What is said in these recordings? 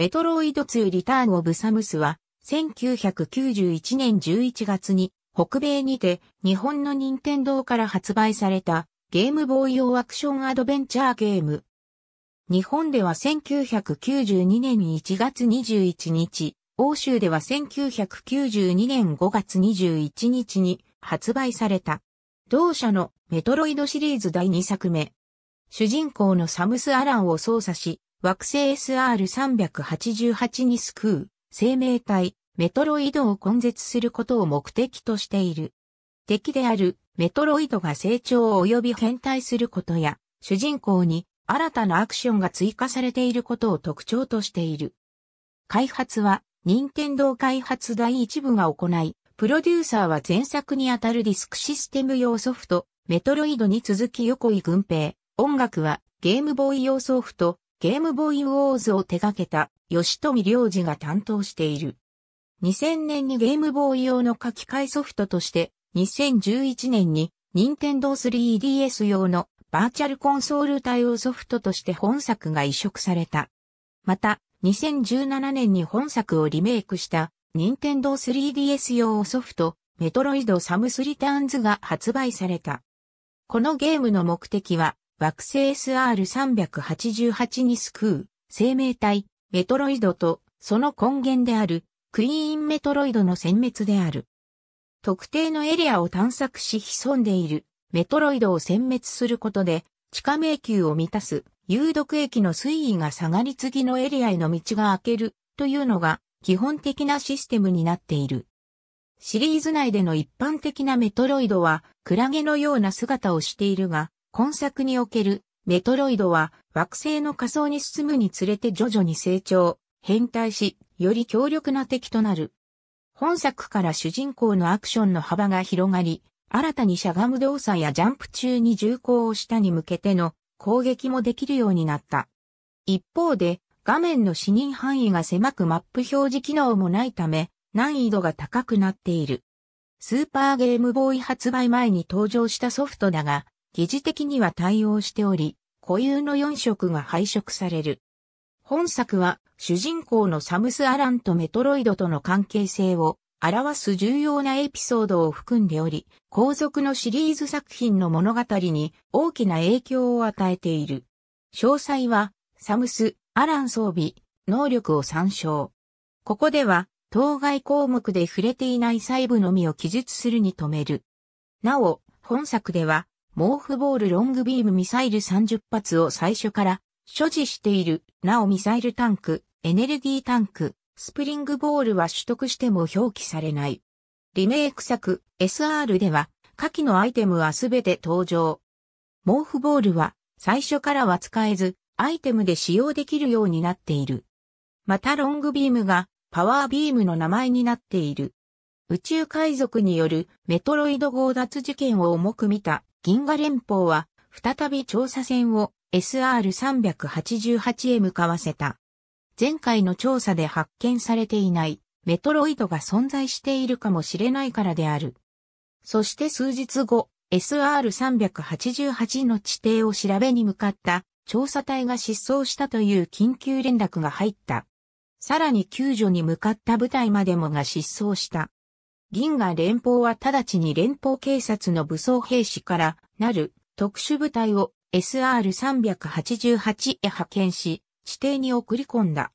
メトロイド2リターンオブサムスは、1991年11月に、北米にて、日本の任天堂から発売された、ゲームボーイ用アクションアドベンチャーゲーム。日本では1992年1月21日、欧州では1992年5月21日に発売された。同社のメトロイドシリーズ第2作目。主人公のサムス・アランを操作し、惑星 SR388 に救う生命体メトロイドを根絶することを目的としている。敵であるメトロイドが成長及び変態することや主人公に新たなアクションが追加されていることを特徴としている。開発は任天堂開発第一部が行い、プロデューサーは前作にあたるディスクシステム用ソフト、メトロイドに続き横井軍平。音楽はゲームボーイ用ソフト、ゲームボーイウォーズを手掛けた吉富良治が担当している。2000年にゲームボーイ用の書き換えソフトとして、2011年に任天堂 3DS 用のバーチャルコンソール対応ソフトとして本作が移植された。また、2017年に本作をリメイクした任天堂 3DS 用ソフト、メトロイドサムスリターンズが発売された。このゲームの目的は、惑星 SR388 に救う生命体メトロイドとその根源であるクイーンメトロイドの殲滅である。特定のエリアを探索し潜んでいるメトロイドを殲滅することで地下迷宮を満たす有毒液の水位が下がり次のエリアへの道が開けるというのが基本的なシステムになっている。シリーズ内での一般的なメトロイドはクラゲのような姿をしているが、今作におけるメトロイドは惑星の仮想に進むにつれて徐々に成長、変態し、より強力な敵となる。本作から主人公のアクションの幅が広がり、新たにしゃがむ動作やジャンプ中に銃口を下に向けての攻撃もできるようになった。一方で、画面の視認範囲が狭くマップ表示機能もないため、難易度が高くなっている。スーパーゲームボーイ発売前に登場したソフトだが、疑似的には対応しており、固有の4色が配色される。本作は主人公のサムス・アランとメトロイドとの関係性を表す重要なエピソードを含んでおり、後続のシリーズ作品の物語に大きな影響を与えている。詳細はサムス・アラン装備、能力を参照。ここでは当該項目で触れていない細部のみを記述するに止める。なお、本作ではモーフボールロングビームミサイル30発を最初から所持している。なおミサイルタンク、エネルギータンク、スプリングボールは取得しても表記されない。リメイク作 SR では下記のアイテムはすべて登場。モーフボールは最初からは使えずアイテムで使用できるようになっている。またロングビームがパワービームの名前になっている。宇宙海賊によるメトロイド強奪事件を重く見た銀河連邦は再び調査船を SR388 へ向かわせた。前回の調査で発見されていないメトロイドが存在しているかもしれないからである。そして数日後、SR388 の地底を調べに向かった調査隊が失踪したという緊急連絡が入った。さらに救助に向かった部隊までもが失踪した。銀河連邦は直ちに連邦警察の武装兵士からなる特殊部隊を SR388 へ派遣し、地底に送り込んだ。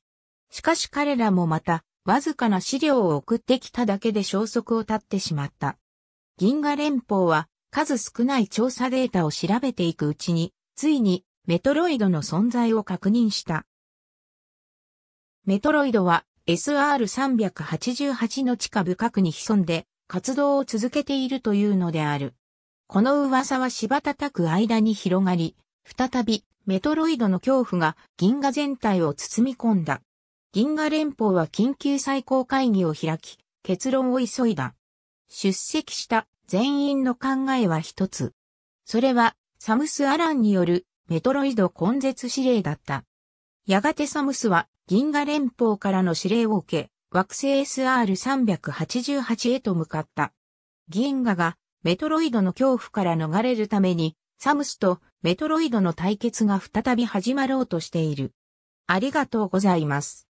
しかし彼らもまた、わずかな資料を送ってきただけで消息を絶ってしまった。銀河連邦は数少ない調査データを調べていくうちに、ついにメトロイドの存在を確認した。メトロイドは SR388 の地下部核に潜んで活動を続けているというのである。この噂は柴叩く間に広がり、再びメトロイドの恐怖が銀河全体を包み込んだ。銀河連邦は緊急最高会議を開き、結論を急いだ。出席した全員の考えは一つ。それはサムス・アランによるメトロイド根絶指令だった。やがてサムスは銀河連邦からの指令を受け、惑星 SR388 へと向かった。銀河がメトロイドの恐怖から逃れるために、サムスとメトロイドの対決が再び始まろうとしている。ありがとうございます。